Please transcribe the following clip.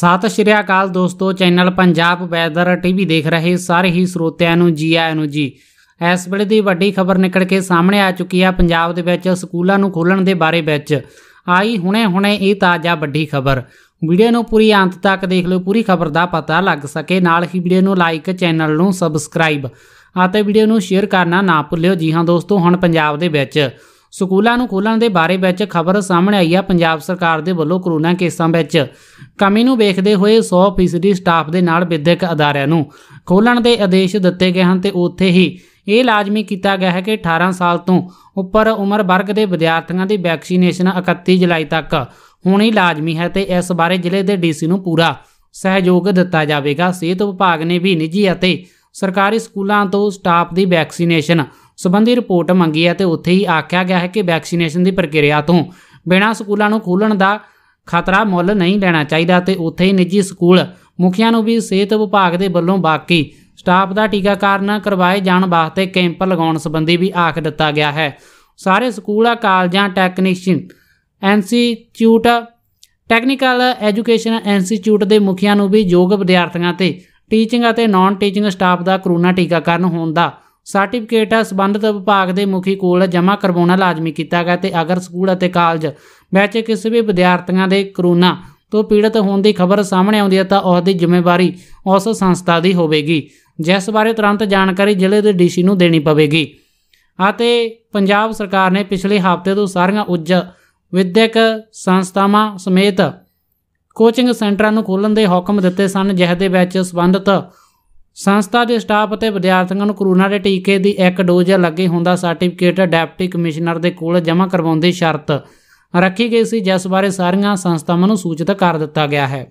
ਸਤਿ ਸ਼੍ਰੀ ਅਕਾਲ ਦੋਸਤੋ channel Punjab weather TV ਦੇਖ ਰਹੇ ਸਾਰੇ ਹੀ ਸਰੋਤਿਆਂ ਨੂੰ ਜੀ ਆਇਆਂ ਨੂੰ ਜੀ ਇਸ ਵੇਲੇ ਦੀ ਵੱਡੀ ਖਬਰ ਨਿਕਲ ਕੇ ਸਾਹਮਣੇ ਆ ਚੁੱਕੀ ਆ ਪੰਜਾਬ ਦੇ ਵਿੱਚ ਸਕੂਲਾਂ ਨੂੰ ਖੋਲਣ ਦੇ ਬਾਰੇ ਵਿੱਚ ਆਈ ਹੁਣੇ-ਹੁਣੇ ਇਹ ਤਾਜ਼ਾ ਵੱਡੀ ਖਬਰ ਵੀਡੀਓ ਨੂੰ ਪੂਰੀ ਅੰਤ ਤੱਕ ਦੇਖ ਲਓ ਪੂਰੀ ਖਬਰ ਦਾ ਪਤਾ ਲੱਗ ਸਕੇ ਨਾਲ ਹੀ ਵੀਡੀਓ ਨੂੰ ਲਾਈਕ ਚੈਨਲ ਨੂੰ ਸਬਸਕ੍ਰਾਈਬ ਅਤੇ ਵੀਡੀਓ ਨੂੰ ਸ਼ੇਅਰ ਕਰਨਾ ਨਾ ਭੁੱਲਿਓ ਜੀ ਹਾਂ ਦੋਸਤੋ ਹੁਣ ਪੰਜਾਬ ਦੇ ਵਿੱਚ ਸਕੂਲਾਂ ਨੂੰ ਖੋਲਣ ਦੇ ਬਾਰੇ ਵਿੱਚ ਖਬਰ ਸਾਹਮਣੇ ਆਈ ਹੈ ਪੰਜਾਬ ਸਰਕਾਰ ਦੇ ਵੱਲੋਂ ਕਰੋਨਾ ਕੇਸਾਂ ਵਿੱਚ ਕਮੀ ਨੂੰ ਵੇਖਦੇ ਹੋਏ 100% ਸਟਾਫ ਦੇ ਨਾਲ ਵਿਦਿਅਕ ਅਦਾਰਿਆਂ ਨੂੰ ਖੋਲਣ ਦੇ ਆਦੇਸ਼ ਦਿੱਤੇ ਗਏ ਹਨ ਤੇ ਉੱਥੇ ਹੀ ਇਹ ਲਾਜ਼ਮੀ ਕੀਤਾ ਗਿਆ ਹੈ ਕਿ 18 ਸਾਲ ਤੋਂ ਉੱਪਰ ਉਮਰ ਵਰਗ ਦੇ ਵਿਦਿਆਰਥੀਆਂ ਦੀ ਵੈਕਸੀਨੇਸ਼ਨ 31 ਜੁਲਾਈ ਤੱਕ ਹੋਣੀ ਲਾਜ਼ਮੀ ਹੈ ਤੇ ਇਸ ਬਾਰੇ ਜ਼ਿਲ੍ਹੇ ਦੇ ਡੀਸੀ ਨੂੰ ਪੂਰਾ ਸਹਿਯੋਗ ਦਿੱਤਾ ਜਾਵੇਗਾ ਸਿਹਤ ਵਿਭਾਗ ਨੇ ਵੀ ਨਿੱਜੀ ਅਤੇ ਸਰਕਾਰੀ ਸਕੂਲਾਂ ਤੋਂ ਸਟਾਫ ਦੀ ਵੈਕਸੀਨੇਸ਼ਨ ਸਬੰਧੀ ਰਿਪੋਰਟ ਮੰਗੀ ਹੈ ਤੇ ਉੱਥੇ ਹੀ ਆਖਿਆ ਗਿਆ ਹੈ ਕਿ ਵੈਕਸੀਨੇਸ਼ਨ ਦੀ ਪ੍ਰਕਿਰਿਆ ਤੋਂ ਬਿਨਾਂ ਸਕੂਲਾਂ ਨੂੰ ਖੋਲਣ ਦਾ ਖਤਰਾ ਮੁੱਲ ਨਹੀਂ ਲੈਣਾ ਚਾਹੀਦਾ ਤੇ ਉੱਥੇ ਹੀ ਨਿੱਜੀ ਸਕੂਲ ਮੁਖੀਆਂ ਨੂੰ ਵੀ ਸਿਹਤ ਵਿਭਾਗ ਦੇ ਵੱਲੋਂ ਬਾਕੀ ਸਟਾਫ ਦਾ ਟੀਕਾਕਰਨ ਕਰਵਾਏ ਜਾਣ ਵਾਸਤੇ ਕੈਂਪ ਲਗਾਉਣ ਸੰਬੰਧੀ ਵੀ ਆਖ ਦਿੱਤਾ ਗਿਆ ਹੈ ਸਾਰੇ ਸਕੂਲ ਆ ਕਾਲਜਾਂ technician institute technical education institute ਦੇ ਮੁਖੀਆਂ ਨੂੰ ਵੀ ਯੋਗ ਵਿਦਿਆਰਥੀਆਂ ਤੇ ਟੀਚਿੰਗ ਅਤੇ ਨਾਨ ਟੀਚਿੰਗ ਸਟਾਫ ਦਾ ਕਰੋਨਾ ਟੀਕਾਕਰਨ ਹੋਣ ਦਾ ਸਰਟੀਫਿਕੇਟ ਸਬੰਧਤ ਵਿਭਾਗ ਦੇ ਮੁਖੀ ਕੋਲ ਜਮ੍ਹਾਂ ਕਰਵਾਉਣਾ ਲਾਜ਼ਮੀ ਕੀਤਾ ਗਿਆ ਤੇ ਅਗਰ ਸਕੂਲ ਅਤੇ ਕਾਲਜ ਵਿੱਚ ਕਿਸੇ ਵੀ ਵਿਦਿਆਰਥੀਆਂ ਦੇ ਕਰੋਨਾ ਤੋਂ ਪੀੜਤ ਹੋਣ ਦੀ ਖਬਰ ਸਾਹਮਣੇ ਆਉਂਦੀ ਹੈ ਤਾਂ ਉਸ ਦੀ ਜ਼ਿੰਮੇਵਾਰੀ ਉਸ ਸੰਸਥਾ ਦੀ ਹੋਵੇਗੀ ਜਿਸ ਬਾਰੇ ਤੁਰੰਤ ਜਾਣਕਾਰੀ ਜ਼ਿਲ੍ਹੇ ਦੇ ਡੀਸੀ ਨੂੰ ਦੇਣੀ ਪਵੇਗੀ ਅਤੇ ਪੰਜਾਬ ਸਰਕਾਰ ਨੇ ਪਿਛਲੇ ਹਫ਼ਤੇ ਤੋਂ ਸਾਰੀਆਂ ਉੱਚ ਵਿਦਿਅਕ ਸੰਸਥਾਵਾਂ ਸਮੇਤ ਕੋਚਿੰਗ ਸੈਂਟਰਾਂ ਨੂੰ ਖੋਲ੍ਹਣ ਦੇ ਹੁਕਮ ਦਿੱਤੇ ਸਨ ਜਿਸ ਦੇ ਵਿੱਚ ਸਬੰਧਤ ਸੰਸਥਾ ਦੇ ਸਟਾਫ ਅਤੇ ਵਿਦਿਆਰਥੀਆਂ ਨੂੰ ਕੋਰੋਨਾ ਦੇ ਟੀਕੇ ਦੀ ਇੱਕ ਡੋਜ਼ ਲੱਗੇ ਹੁੰਦਾ ਸਰਟੀਫਿਕੇਟ ਡੈਪਟੀ ਕਮਿਸ਼ਨਰ ਦੇ ਕੋਲ ਜਮ੍ਹਾਂ ਕਰਵਾਉਣ ਦੀ ਸ਼ਰਤ ਰੱਖੀ ਗਈ ਸੀ ਜਿਸ ਬਾਰੇ ਸਾਰੀਆਂ ਸੰਸਥਾਵਾਂ ਨੂੰ ਸੂਚਿਤ ਕਰ ਦਿੱਤਾ ਗਿਆ ਹੈ